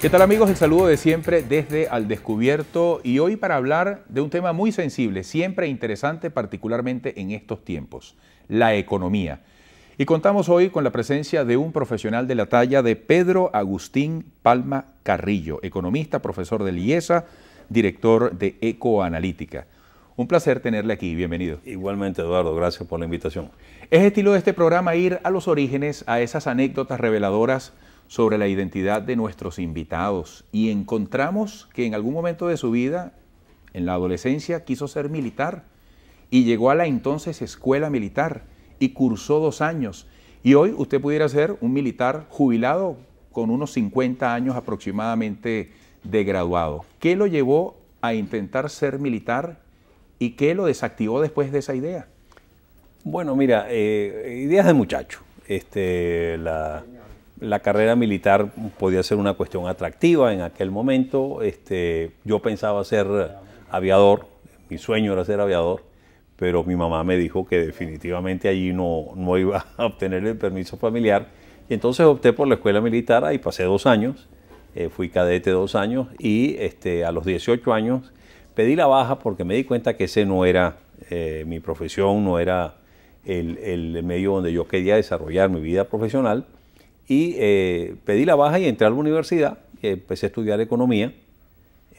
¿Qué tal amigos? El saludo de siempre desde Al Descubierto y hoy para hablar de un tema muy sensible, siempre interesante, particularmente en estos tiempos, la economía. Y contamos hoy con la presencia de un profesional de la talla de Pedro Agustín Palma Carrillo, economista, profesor de liesa director de Ecoanalítica. Un placer tenerle aquí, bienvenido. Igualmente, Eduardo, gracias por la invitación. Es estilo de este programa ir a los orígenes, a esas anécdotas reveladoras sobre la identidad de nuestros invitados y encontramos que en algún momento de su vida, en la adolescencia, quiso ser militar y llegó a la entonces escuela militar y cursó dos años. Y hoy usted pudiera ser un militar jubilado con unos 50 años aproximadamente de graduado. ¿Qué lo llevó a intentar ser militar y qué lo desactivó después de esa idea? Bueno, mira, eh, ideas de muchacho. Este, la, la carrera militar podía ser una cuestión atractiva en aquel momento. Este, yo pensaba ser aviador, mi sueño era ser aviador, pero mi mamá me dijo que definitivamente allí no, no iba a obtener el permiso familiar. Y entonces opté por la escuela militar, ahí pasé dos años, eh, fui cadete dos años y este, a los 18 años pedí la baja porque me di cuenta que ese no era eh, mi profesión, no era el, el medio donde yo quería desarrollar mi vida profesional y eh, pedí la baja y entré a la universidad, empecé a estudiar economía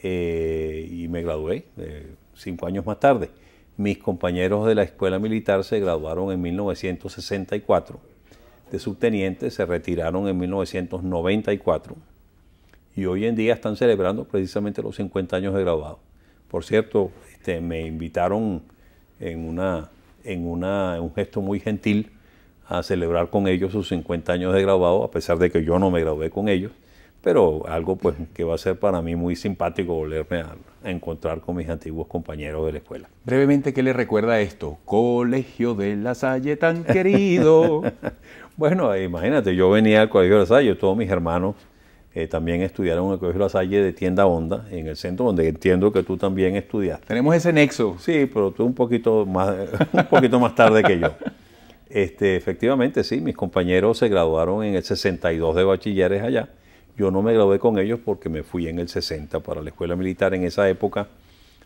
eh, y me gradué eh, cinco años más tarde. Mis compañeros de la escuela militar se graduaron en 1964 de subteniente, se retiraron en 1994 y hoy en día están celebrando precisamente los 50 años de graduado. Por cierto, este, me invitaron en, una, en, en un gesto muy gentil a celebrar con ellos sus 50 años de graduado, a pesar de que yo no me gradué con ellos, pero algo pues que va a ser para mí muy simpático volverme a, encontrar con mis antiguos compañeros de la escuela. Brevemente, ¿qué le recuerda esto? Colegio de la Salle tan querido. bueno, imagínate, yo venía al Colegio de la Salle, todos mis hermanos eh, también estudiaron en el Colegio de La Salle de Tienda Onda, en el centro donde entiendo que tú también estudiaste. Tenemos ese nexo. Sí, pero tú un poquito más, un poquito más tarde que yo. Este, efectivamente, sí, mis compañeros se graduaron en el 62 de bachilleres allá. Yo no me gradué con ellos porque me fui en el 60 para la escuela militar. En esa época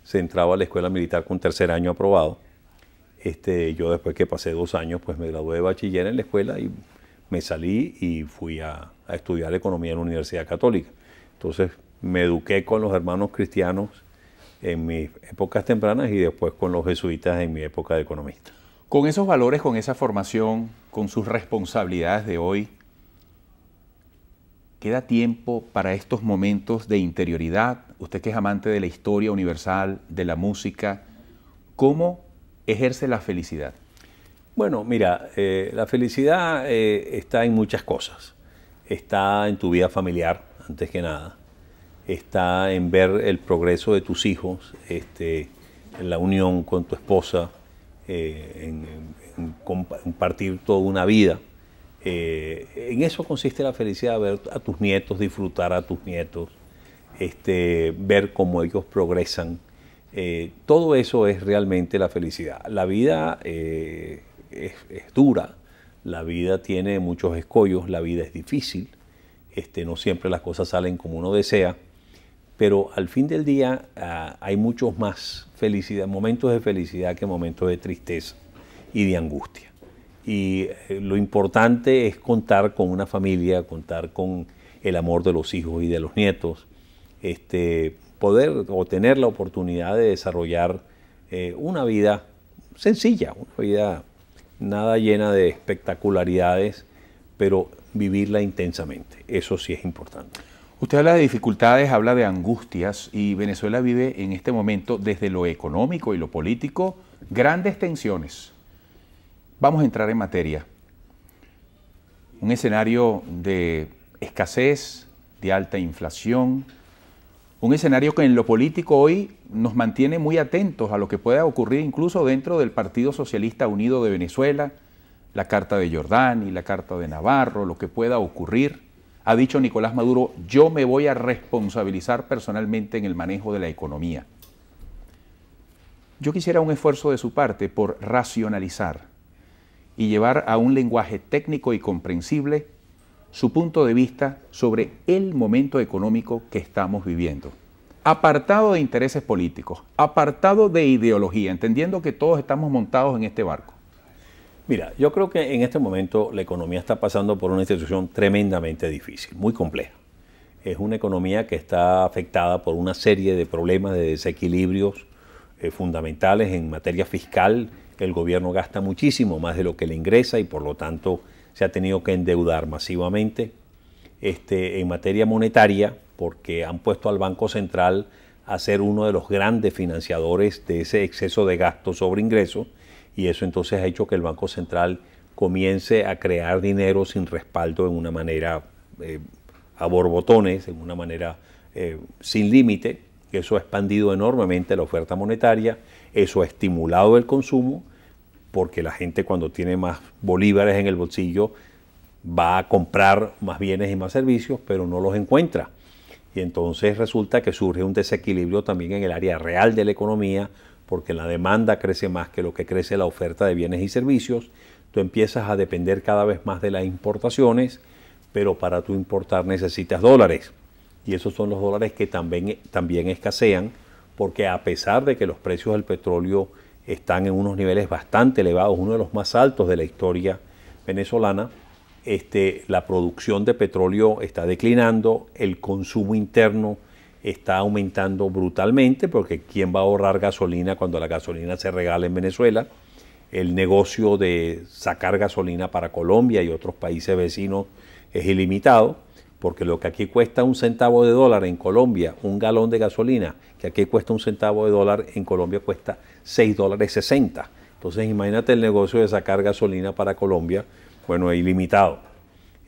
se entraba a la escuela militar con tercer año aprobado. Este, yo después que pasé dos años, pues me gradué de bachiller en la escuela y me salí y fui a, a estudiar economía en la Universidad Católica. Entonces me eduqué con los hermanos cristianos en mis épocas tempranas y después con los jesuitas en mi época de economista. Con esos valores, con esa formación, con sus responsabilidades de hoy, ¿queda tiempo para estos momentos de interioridad? Usted que es amante de la historia universal, de la música, ¿cómo ejerce la felicidad? Bueno, mira, eh, la felicidad eh, está en muchas cosas. Está en tu vida familiar, antes que nada. Está en ver el progreso de tus hijos, este, en la unión con tu esposa, eh, en, compartir toda una vida. Eh, en eso consiste la felicidad, ver a tus nietos, disfrutar a tus nietos, este, ver cómo ellos progresan. Eh, todo eso es realmente la felicidad. La vida es, dura, la vida tiene muchos escollos, la vida es difícil, este, no siempre las cosas salen como uno desea pero al fin del día ah, hay muchos más momentos de felicidad que momentos de tristeza y de angustia. Y eh, lo importante es contar con una familia, contar con el amor de los hijos y de los nietos, este, poder o tener la oportunidad de desarrollar eh, una vida sencilla, una vida nada llena de espectacularidades, pero vivirla intensamente. Eso sí es importante. Usted habla de dificultades, habla de angustias y Venezuela vive en este momento desde lo económico y lo político grandes tensiones. Vamos a entrar en materia. Un escenario de escasez, de alta inflación, un escenario que en lo político hoy nos mantiene muy atentos a lo que pueda ocurrir incluso dentro del Partido Socialista Unido de Venezuela, la Carta de Jordán y la Carta de Navarro, lo que pueda ocurrir ha dicho Nicolás Maduro, yo me voy a responsabilizar personalmente en el manejo de la economía. Yo quisiera un esfuerzo de su parte por racionalizar y llevar a un lenguaje técnico y comprensible su punto de vista sobre el momento económico que estamos viviendo. Apartado de intereses políticos, apartado de ideología, entendiendo que todos estamos montados en este barco. Mira, yo creo que en este momento la economía está pasando por una institución tremendamente difícil, muy compleja. Es una economía que está afectada por una serie de problemas, de desequilibrios eh, fundamentales en materia fiscal. El gobierno gasta muchísimo más de lo que le ingresa y por lo tanto se ha tenido que endeudar masivamente. Este, en materia monetaria, porque han puesto al Banco Central a ser uno de los grandes financiadores de ese exceso de gasto sobre ingresos y eso entonces ha hecho que el Banco Central comience a crear dinero sin respaldo en una manera eh, a borbotones, en una manera eh, sin límite. Eso ha expandido enormemente la oferta monetaria, eso ha estimulado el consumo, porque la gente cuando tiene más bolívares en el bolsillo va a comprar más bienes y más servicios, pero no los encuentra. Y entonces resulta que surge un desequilibrio también en el área real de la economía, porque la demanda crece más que lo que crece la oferta de bienes y servicios, tú empiezas a depender cada vez más de las importaciones, pero para tú importar necesitas dólares. Y esos son los dólares que también, también escasean, porque a pesar de que los precios del petróleo están en unos niveles bastante elevados, uno de los más altos de la historia venezolana, este, la producción de petróleo está declinando, el consumo interno está aumentando brutalmente, porque ¿quién va a ahorrar gasolina cuando la gasolina se regala en Venezuela? El negocio de sacar gasolina para Colombia y otros países vecinos es ilimitado, porque lo que aquí cuesta un centavo de dólar en Colombia, un galón de gasolina, que aquí cuesta un centavo de dólar, en Colombia cuesta 6 dólares 60. Entonces imagínate el negocio de sacar gasolina para Colombia, bueno, es ilimitado.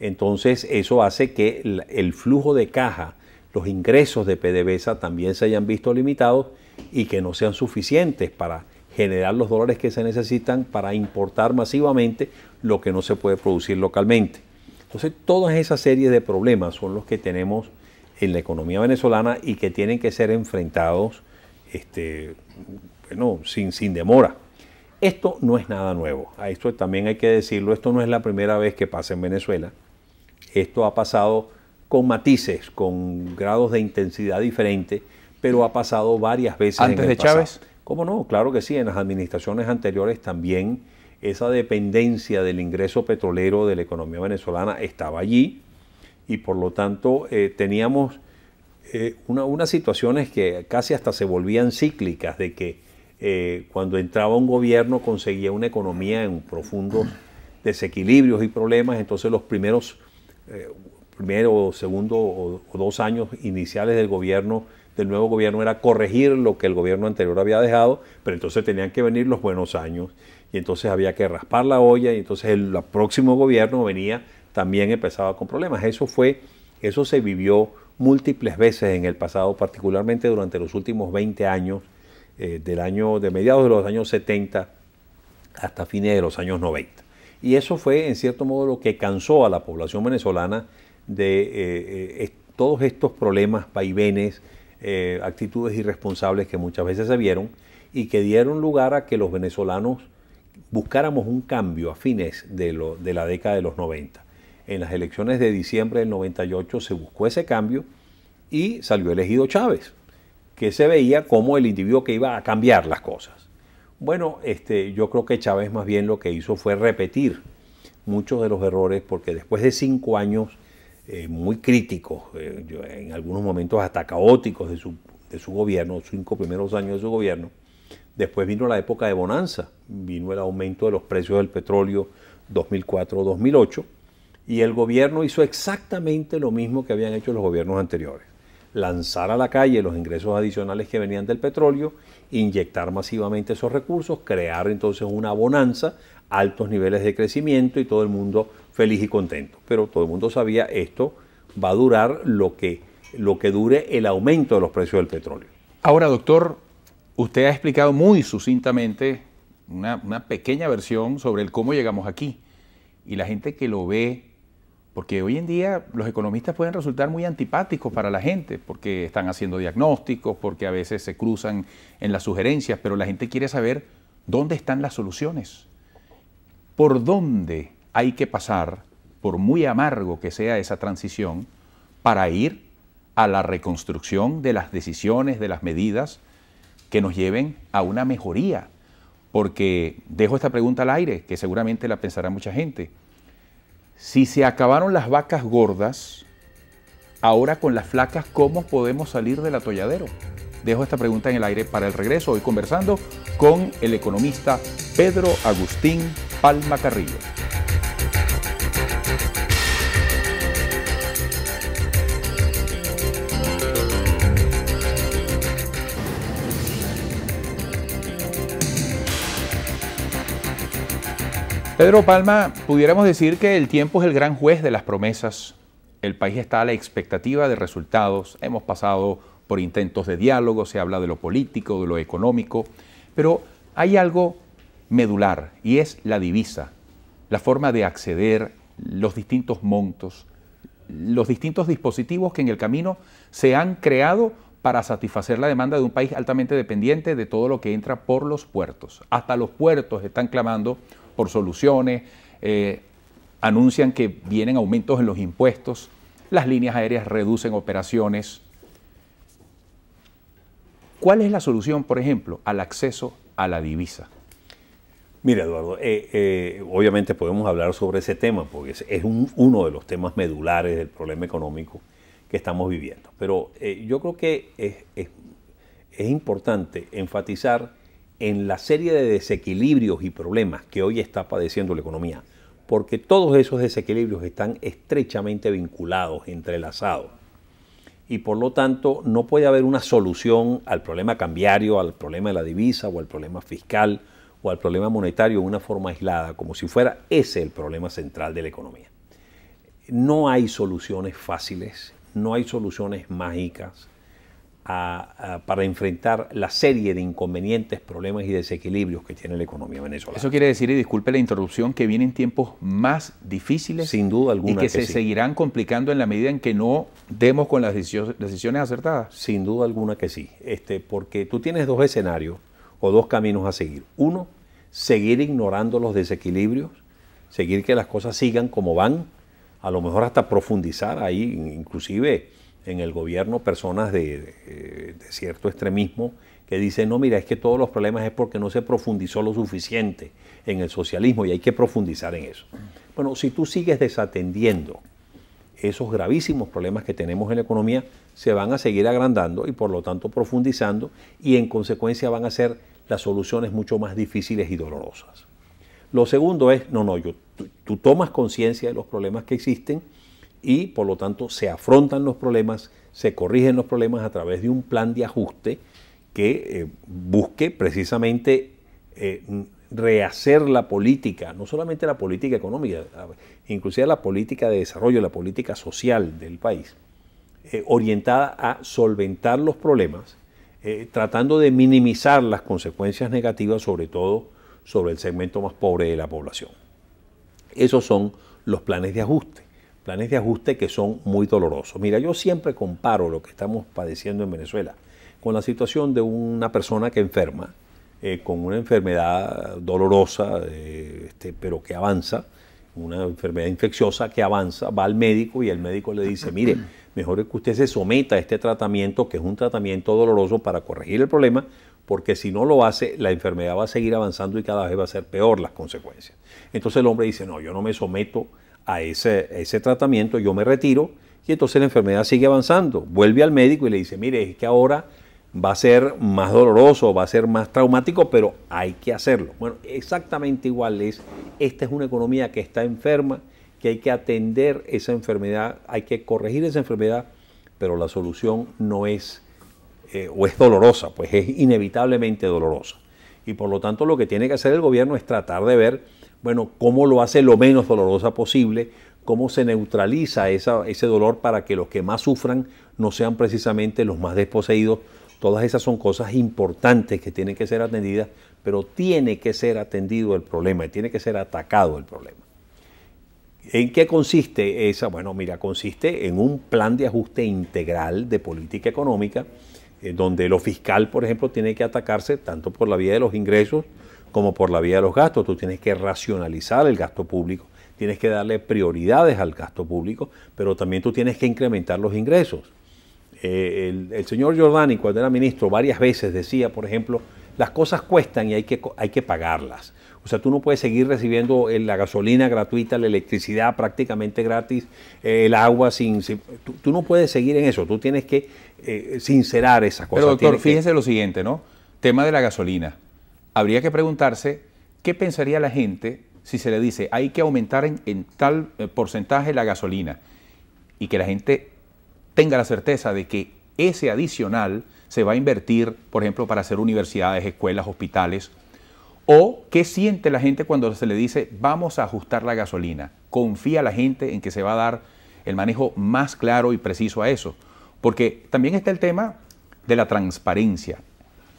Entonces eso hace que el flujo de caja los ingresos de PDVSA también se hayan visto limitados y que no sean suficientes para generar los dólares que se necesitan para importar masivamente lo que no se puede producir localmente. Entonces, todas esas serie de problemas son los que tenemos en la economía venezolana y que tienen que ser enfrentados este, sin, sin demora. Esto no es nada nuevo, a esto también hay que decirlo, esto no es la primera vez que pasa en Venezuela. Esto ha pasado con matices, con grados de intensidad diferente, pero ha pasado varias veces. ¿Antes de Chávez? ¿Cómo no? Claro que sí, en las administraciones anteriores también esa dependencia del ingreso petrolero de la economía venezolana estaba allí y por lo tanto eh, teníamos eh, unas situaciones que casi hasta se volvían cíclicas, de que eh, cuando entraba un gobierno conseguía una economía en profundos desequilibrios y problemas, entonces los primeros primero o segundo o, dos años iniciales del gobierno, del nuevo gobierno, era corregir lo que el gobierno anterior había dejado, pero entonces tenían que venir los buenos años y entonces había que raspar la olla y entonces el, próximo gobierno venía, también empezaba con problemas. Eso fue, eso se vivió múltiples veces en el pasado, particularmente durante los últimos 20 años, eh, del año, de mediados de los años 70 hasta fines de los años 90. Y eso fue, en cierto modo, lo que cansó a la población venezolana de eh, eh, todos estos problemas, vaivenes, eh, actitudes irresponsables que muchas veces se vieron y que dieron lugar a que los venezolanos buscáramos un cambio a fines de, de la década de los 90. En las elecciones de diciembre del 98 se buscó ese cambio y salió elegido Chávez, que se veía como el individuo que iba a cambiar las cosas. Bueno, este, yo creo que Chávez más bien lo que hizo fue repetir muchos de los errores, porque después de cinco años eh, muy críticos, eh, en algunos momentos hasta caóticos de su, de su gobierno, cinco primeros años de su gobierno. Después vino la época de bonanza, vino el aumento de los precios del petróleo 2004-2008 y el gobierno hizo exactamente lo mismo que habían hecho los gobiernos anteriores. Lanzar a la calle los ingresos adicionales que venían del petróleo, inyectar masivamente esos recursos, crear entonces una bonanza, altos niveles de crecimiento y todo el mundo feliz y contento. Pero todo el mundo sabía esto va a durar lo que, lo que dure el aumento de los precios del petróleo. Ahora, doctor, usted ha explicado muy sucintamente una, pequeña versión sobre el cómo llegamos aquí. Y la gente que lo ve, porque hoy en día los economistas pueden resultar muy antipáticos para la gente, porque están haciendo diagnósticos, porque a veces se cruzan en las sugerencias, pero la gente quiere saber dónde están las soluciones, por dónde hay que pasar, por muy amargo que sea esa transición, para ir a la reconstrucción de las decisiones, de las medidas que nos lleven a una mejoría. Porque dejo esta pregunta al aire, que seguramente la pensará mucha gente. Si se acabaron las vacas gordas, ahora con las flacas, ¿cómo podemos salir del atolladero? Dejo esta pregunta en el aire para el regreso, hoy conversando con el economista Pedro Agustín Palma Carrillo. Pedro Palma, pudiéramos decir que el tiempo es el gran juez de las promesas. El país está a la expectativa de resultados. Hemos pasado por intentos de diálogo, se habla de lo político, de lo económico, pero hay algo medular y es la divisa, la forma de acceder, los distintos montos, los distintos dispositivos que en el camino se han creado para satisfacer la demanda de un país altamente dependiente de todo lo que entra por los puertos. Hasta los puertos están clamando por soluciones, eh, anuncian que vienen aumentos en los impuestos, las líneas aéreas reducen operaciones. ¿Cuál es la solución, por ejemplo, al acceso a la divisa? Mira, Eduardo, eh, eh, obviamente podemos hablar sobre ese tema, porque es, uno de los temas medulares del problema económico que estamos viviendo. Pero yo creo que es, es importante enfatizar en la serie de desequilibrios y problemas que hoy está padeciendo la economía, porque todos esos desequilibrios están estrechamente vinculados, entrelazados, y por lo tanto no puede haber una solución al problema cambiario, al problema de la divisa o al problema fiscal o al problema monetario en una forma aislada, como si fuera ese el problema central de la economía. No hay soluciones fáciles, no hay soluciones mágicas, para enfrentar la serie de inconvenientes, problemas y desequilibrios que tiene la economía venezolana. Eso quiere decir, y disculpe la interrupción, que vienen tiempos más difíciles. Sin duda alguna. Y que, se seguirán complicando en la medida en que no demos con las decisiones acertadas. Sin duda alguna que sí. Este, porque tú tienes dos escenarios o dos caminos a seguir. Uno, seguir ignorando los desequilibrios, seguir que las cosas sigan como van, a lo mejor hasta profundizar ahí, inclusive en el gobierno personas eh, de, cierto extremismo que dicen, no, mira, es que todos los problemas es porque no se profundizó lo suficiente en el socialismo y hay que profundizar en eso. Bueno, si tú sigues desatendiendo esos gravísimos problemas que tenemos en la economía, se van a seguir agrandando y por lo tanto profundizando y en consecuencia van a ser las soluciones mucho más difíciles y dolorosas. Lo segundo es, no, no, yo, tú tomas conciencia de los problemas que existen y por lo tanto se afrontan los problemas, se corrigen los problemas a través de un plan de ajuste que eh, busque precisamente eh, rehacer la política, no solamente la política económica, inclusive la política de desarrollo, la política social del país, eh, orientada a solventar los problemas, tratando de minimizar las consecuencias negativas, sobre todo sobre el segmento más pobre de la población. Esos son los planes de ajuste planes de ajuste que son muy dolorosos. Mira, yo siempre comparo lo que estamos padeciendo en Venezuela con la situación de una persona que enferma, eh, con una enfermedad dolorosa, eh, este, pero que avanza, una enfermedad infecciosa que avanza, va al médico y el médico le dice, mire, mejor es que usted se someta a este tratamiento, que es un tratamiento doloroso para corregir el problema, porque si no lo hace, la enfermedad va a seguir avanzando y cada vez va a ser peor las consecuencias. Entonces el hombre dice, no, yo no me someto a ese, ese tratamiento, yo me retiro y entonces la enfermedad sigue avanzando. Vuelve al médico y le dice, mire, es que ahora va a ser más doloroso, va a ser más traumático, pero hay que hacerlo. Bueno, exactamente igual es, esta es una economía que está enferma, que hay que atender esa enfermedad, hay que corregir esa enfermedad, pero la solución no es, eh, o es dolorosa, pues es inevitablemente dolorosa. Y por lo tanto lo que tiene que hacer el gobierno es tratar de ver bueno, ¿cómo lo hace lo menos dolorosa posible? ¿Cómo se neutraliza ese dolor para que los que más sufran no sean precisamente los más desposeídos? Todas esas son cosas importantes que tienen que ser atendidas, pero tiene que ser atendido el problema y tiene que ser atacado el problema. ¿En qué consiste esa? Bueno, mira, consiste en un plan de ajuste integral de política económica, eh, donde lo fiscal, por ejemplo, tiene que atacarse tanto por la vía de los ingresos, como por la vía de los gastos. Tú tienes que racionalizar el gasto público, tienes que darle prioridades al gasto público, pero también tú tienes que incrementar los ingresos. Eh, el, señor Giordani, cuando era ministro, varias veces decía, por ejemplo, las cosas cuestan y hay que, hay que pagarlas. O sea, tú no puedes seguir recibiendo eh, la gasolina gratuita, la electricidad prácticamente gratis, eh, el agua sin... tú, no puedes seguir en eso, tú tienes que sincerar esas cosas. Pero doctor, fíjese lo siguiente, ¿no? Tema de la gasolina habría que preguntarse qué pensaría la gente si se le dice hay que aumentar en, tal eh, porcentaje la gasolina y que la gente tenga la certeza de que ese adicional se va a invertir, por ejemplo, para hacer universidades, escuelas, hospitales. ¿O qué siente la gente cuando se le dice vamos a ajustar la gasolina? ¿Confía la gente en que se va a dar el manejo más claro y preciso a eso? Porque también está el tema de la transparencia.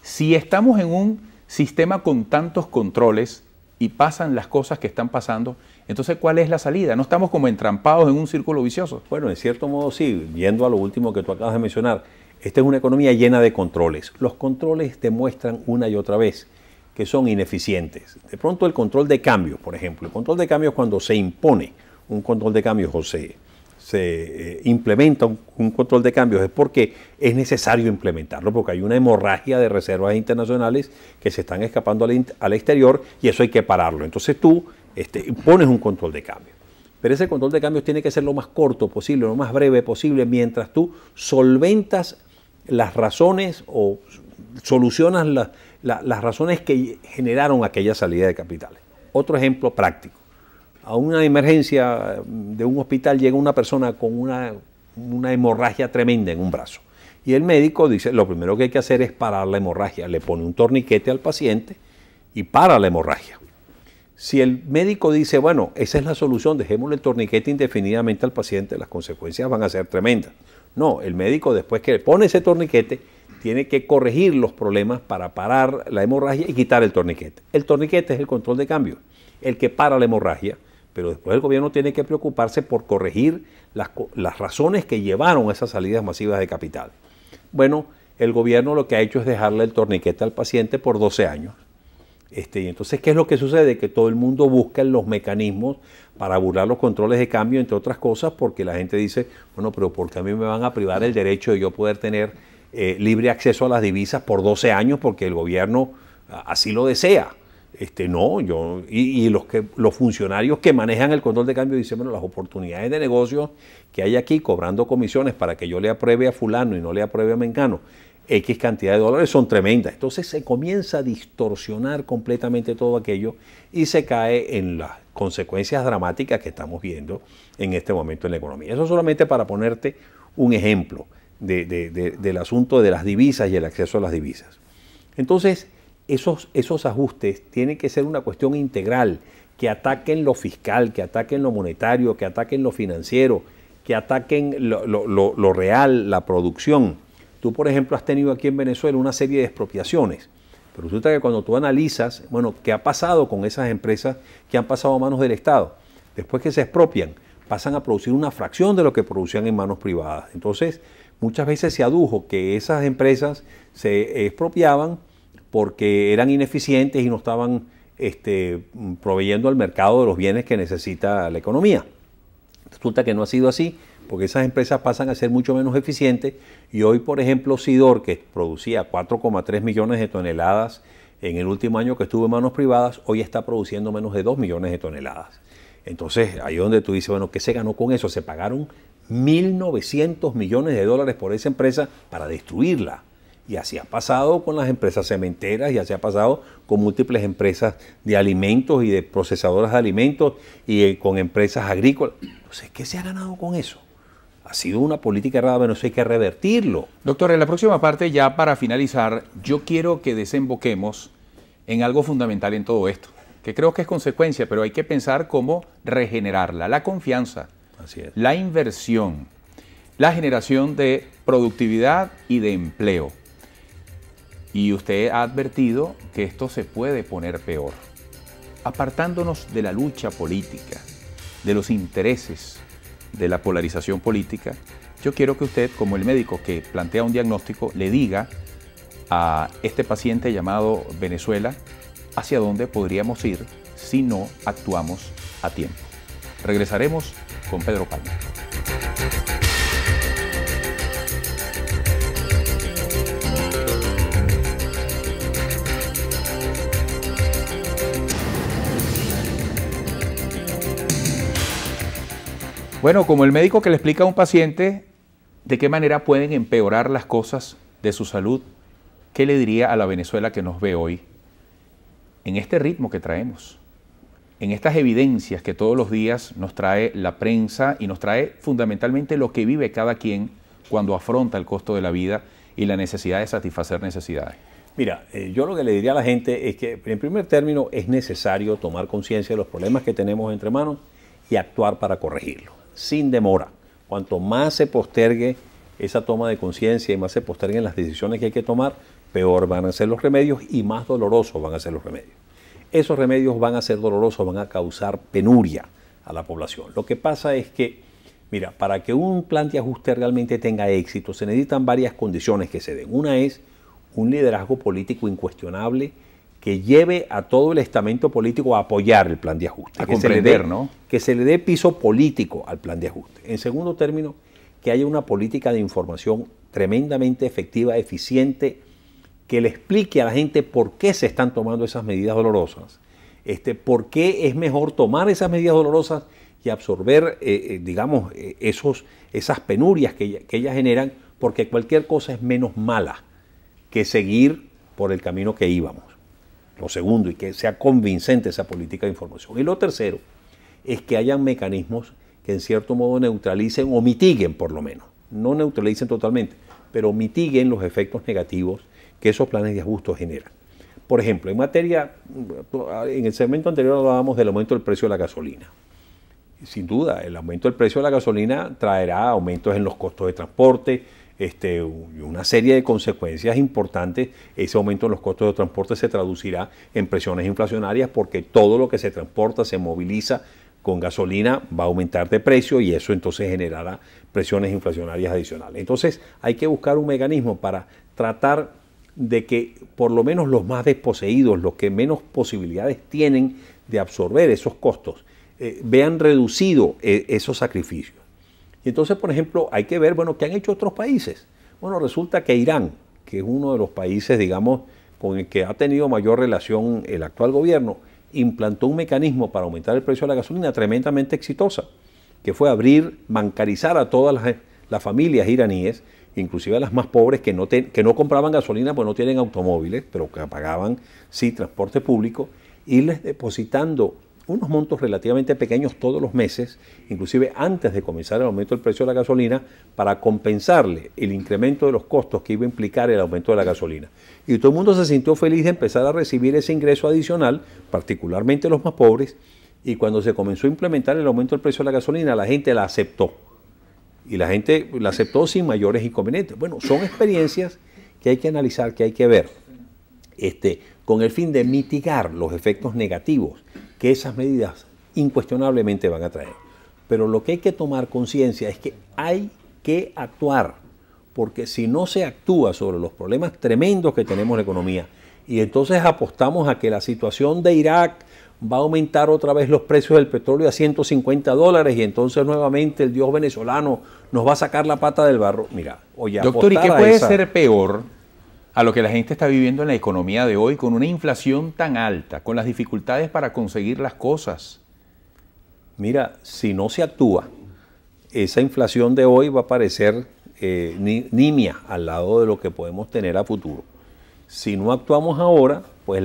Si estamos en un sistema con tantos controles y pasan las cosas que están pasando, entonces ¿cuál es la salida? No estamos como entrampados en un círculo vicioso. Bueno, en cierto modo sí, yendo a lo último que tú acabas de mencionar, esta es una economía llena de controles. Los controles demuestran una y otra vez que son ineficientes. De pronto el control de cambio por ejemplo, el control de cambio cuando se impone un control de cambio José, se eh, implementa un, control de cambios es porque es necesario implementarlo, porque hay una hemorragia de reservas internacionales que se están escapando al, exterior y eso hay que pararlo. Entonces tú este, pones un control de cambios. Pero ese control de cambios tiene que ser lo más corto posible, lo más breve posible, mientras tú solventas las razones o solucionas las razones que generaron aquella salida de capitales. Otro ejemplo práctico a una emergencia de un hospital llega una persona con una, hemorragia tremenda en un brazo. Y el médico dice, lo primero que hay que hacer es parar la hemorragia. Le pone un torniquete al paciente y para la hemorragia. Si el médico dice, bueno, esa es la solución, dejémosle el torniquete indefinidamente al paciente, las consecuencias van a ser tremendas. No, el médico después que le pone ese torniquete, tiene que corregir los problemas para parar la hemorragia y quitar el torniquete. El torniquete es el control de cambio, el que para la hemorragia pero después el gobierno tiene que preocuparse por corregir las, razones que llevaron a esas salidas masivas de capital. Bueno, el gobierno lo que ha hecho es dejarle el torniquete al paciente por 12 años. Este, y entonces, ¿qué es lo que sucede? Que todo el mundo busca los mecanismos para burlar los controles de cambio, entre otras cosas, porque la gente dice, bueno, pero ¿por qué a mí me van a privar el derecho de yo poder tener eh, libre acceso a las divisas por 12 años porque el gobierno así lo desea? Este, no, yo, y, los, que, los funcionarios que manejan el control de cambio dicen, bueno, las oportunidades de negocio que hay aquí cobrando comisiones para que yo le apruebe a fulano y no le apruebe a Mengano, X cantidad de dólares son tremendas. Entonces se comienza a distorsionar completamente todo aquello y se cae en las consecuencias dramáticas que estamos viendo en este momento en la economía. Eso solamente para ponerte un ejemplo del asunto de las divisas y el acceso a las divisas. Entonces, esos, esos ajustes tienen que ser una cuestión integral, que ataquen lo fiscal, que ataquen lo monetario, que ataquen lo financiero, que ataquen lo, lo real, la producción. Tú, por ejemplo, has tenido aquí en Venezuela una serie de expropiaciones. Pero resulta que cuando tú analizas, bueno, ¿qué ha pasado con esas empresas que han pasado a manos del Estado? Después que se expropian, pasan a producir una fracción de lo que producían en manos privadas. Entonces, muchas veces se adujo que esas empresas se expropiaban porque eran ineficientes y no estaban este, mm, proveyendo al mercado de los bienes que necesita la economía. Resulta que no ha sido así, porque esas empresas pasan a ser mucho menos eficientes y hoy, por ejemplo, Sidor, que producía 4,3 millones de toneladas en el último año que estuvo en manos privadas, hoy está produciendo menos de 2 millones de toneladas. Entonces, ahí es donde tú dices, bueno, ¿qué se ganó con eso? Se pagaron 1.900 millones de dólares por esa empresa para destruirla. Y así ha pasado con las empresas cementeras y así ha pasado con múltiples empresas de alimentos y de procesadoras de alimentos y eh, con empresas agrícolas. Entonces, ¿qué se ha ganado con eso? Ha sido una política errada, pero eso hay que revertirlo. Doctor, en la próxima parte, ya para finalizar, yo quiero que desemboquemos en algo fundamental en todo esto, que creo que es consecuencia, pero hay que pensar cómo regenerarla. La confianza, la inversión, la generación de productividad y de empleo. Y usted ha advertido que esto se puede poner peor. Apartándonos de la lucha política, de los intereses, de la polarización política, yo quiero que usted, como el médico que plantea un diagnóstico, le diga a este paciente llamado Venezuela hacia dónde podríamos ir si no actuamos a tiempo. Regresaremos con Pedro Palma. Bueno, como el médico que le explica a un paciente de qué manera pueden empeorar las cosas de su salud, ¿qué le diría a la Venezuela que nos ve hoy? En este ritmo que traemos, en estas evidencias que todos los días nos trae la prensa y nos trae fundamentalmente lo que vive cada quien cuando afronta el costo de la vida y la necesidad de satisfacer necesidades. Mira, eh, yo lo que le diría a la gente es que, en primer término, es necesario tomar conciencia de los problemas que tenemos entre manos y actuar para corregirlos sin demora. Cuanto más se postergue esa toma de conciencia y más se posterguen las decisiones que hay que tomar, peor van a ser los remedios y más dolorosos van a ser los remedios. Esos remedios van a ser dolorosos, van a causar penuria a la población. Lo que pasa es que, mira, para que un plan de ajuste realmente tenga éxito, se necesitan varias condiciones que se den. Una es un liderazgo político incuestionable, que lleve a todo el estamento político a apoyar el plan de ajuste. que se le dé, ¿no? Que se le dé piso político al plan de ajuste. En segundo término, que haya una política de información tremendamente efectiva, eficiente, que le explique a la gente por qué se están tomando esas medidas dolorosas, este, por qué es mejor tomar esas medidas dolorosas y absorber, eh, eh, digamos, eh, esos, esas penurias que ellas generan, porque cualquier cosa es menos mala que seguir por el camino que íbamos. Lo segundo, y que sea convincente esa política de información. Y lo tercero, es que hayan mecanismos que en cierto modo neutralicen o mitiguen por lo menos, no neutralicen totalmente, pero mitiguen los efectos negativos que esos planes de ajuste generan. Por ejemplo, en materia, en el segmento anterior hablábamos del aumento del precio de la gasolina. Sin duda, el aumento del precio de la gasolina traerá aumentos en los costos de transporte, este, una serie de consecuencias importantes. Ese aumento en los costos de transporte se traducirá en presiones inflacionarias porque todo lo que se transporta, se moviliza con gasolina va a aumentar de precio y eso entonces generará presiones inflacionarias adicionales. Entonces hay que buscar un mecanismo para tratar de que por lo menos los más desposeídos, los que menos posibilidades tienen de absorber esos costos, eh, vean reducido eh, esos sacrificios entonces, por ejemplo, hay que ver, bueno, qué han hecho otros países. Bueno, resulta que Irán, que es uno de los países, digamos, con el que ha tenido mayor relación el actual gobierno, implantó un mecanismo para aumentar el precio de la gasolina tremendamente exitosa, que fue abrir, bancarizar a todas las, familias iraníes, inclusive a las más pobres que no, que no compraban gasolina, pues no tienen automóviles, pero que pagaban, sí, transporte público, irles depositando unos montos relativamente pequeños todos los meses, inclusive antes de comenzar el aumento del precio de la gasolina, para compensarle el incremento de los costos que iba a implicar el aumento de la gasolina. Y todo el mundo se sintió feliz de empezar a recibir ese ingreso adicional, particularmente los más pobres, y cuando se comenzó a implementar el aumento del precio de la gasolina, la gente la aceptó. Y la gente la aceptó sin mayores inconvenientes. Bueno, son experiencias que hay que analizar, que hay que ver, este, con el fin de mitigar los efectos negativos que esas medidas incuestionablemente van a traer. Pero lo que hay que tomar conciencia es que hay que actuar, porque si no se actúa sobre los problemas tremendos que tenemos en la economía, y entonces apostamos a que la situación de Irak va a aumentar otra vez los precios del petróleo a 150 dólares y entonces nuevamente el dios venezolano nos va a sacar la pata del barro. Mira, oye, doctor, ¿y qué puede ser peor? a lo que la gente está viviendo en la economía de hoy, con una inflación tan alta, con las dificultades para conseguir las cosas. Mira, si no se actúa, esa inflación de hoy va a parecer eh, nimia al lado de lo que podemos tener a futuro. Si no actuamos ahora, pues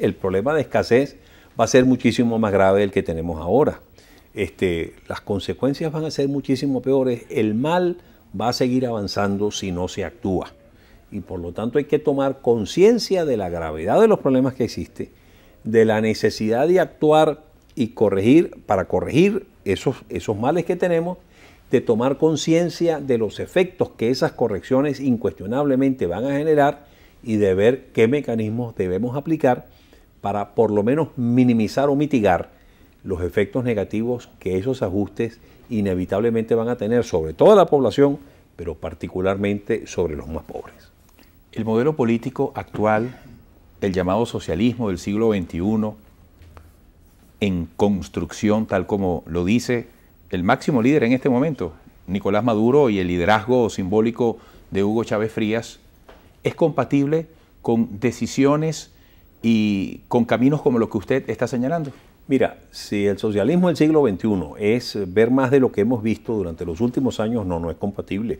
el problema de escasez va a ser muchísimo más grave del que tenemos ahora. Este, las consecuencias van a ser muchísimo peores. El mal va a seguir avanzando si no se actúa y por lo tanto hay que tomar conciencia de la gravedad de los problemas que existen, de la necesidad de actuar y corregir, para corregir esos, esos males que tenemos, de tomar conciencia de los efectos que esas correcciones incuestionablemente van a generar y de ver qué mecanismos debemos aplicar para por lo menos minimizar o mitigar los efectos negativos que esos ajustes inevitablemente van a tener sobre toda la población, pero particularmente sobre los más pobres. El modelo político actual, el llamado socialismo del siglo XXI, en construcción, tal como lo dice el máximo líder en este momento, Nicolás Maduro, y el liderazgo simbólico de Hugo Chávez Frías, es compatible con decisiones y con caminos como los que usted está señalando. Mira, si el socialismo del siglo XXI es ver más de lo que hemos visto durante los últimos años, no, no es compatible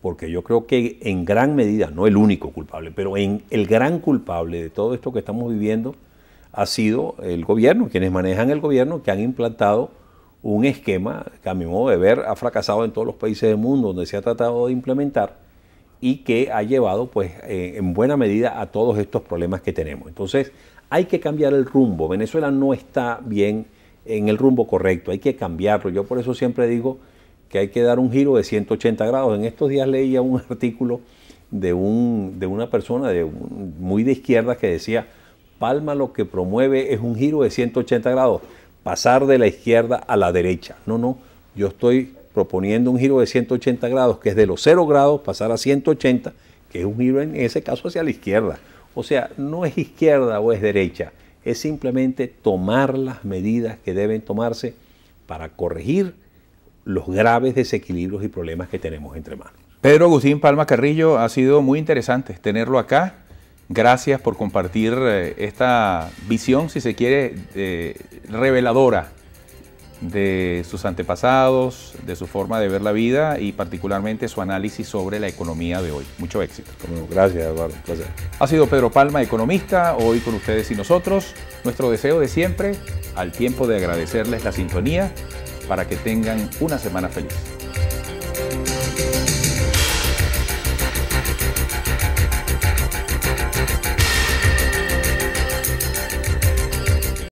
porque yo creo que en gran medida, no el único culpable, pero en el gran culpable de todo esto que estamos viviendo ha sido el gobierno, quienes manejan el gobierno, que han implantado un esquema que a mi modo de ver ha fracasado en todos los países del mundo donde se ha tratado de implementar y que ha llevado pues eh, en buena medida a todos estos problemas que tenemos. Entonces hay que cambiar el rumbo. Venezuela no está bien en el rumbo correcto, hay que cambiarlo. Yo por eso siempre digo que hay que dar un giro de 180 grados. En estos días leía un artículo de, un, de una persona de muy de izquierda que decía, Palma lo que promueve es un giro de 180 grados, pasar de la izquierda a la derecha. No, no, yo estoy proponiendo un giro de 180 grados, que es de los 0 grados pasar a 180, que es un giro en ese caso hacia la izquierda. O sea, no es izquierda o es derecha, es simplemente tomar las medidas que deben tomarse para corregir los graves desequilibrios y problemas que tenemos entre manos. Pedro Agustín Palma Carrillo, ha sido muy interesante tenerlo acá. Gracias por compartir eh, esta visión, si se quiere, eh, reveladora de sus antepasados, de su forma de ver la vida y particularmente su análisis sobre la economía de hoy. Mucho éxito. Gracias, Eduardo. Ha sido Pedro Palma, economista, hoy con ustedes y nosotros. Nuestro deseo de siempre, al tiempo de agradecerles la sintonía, para que tengan una semana feliz.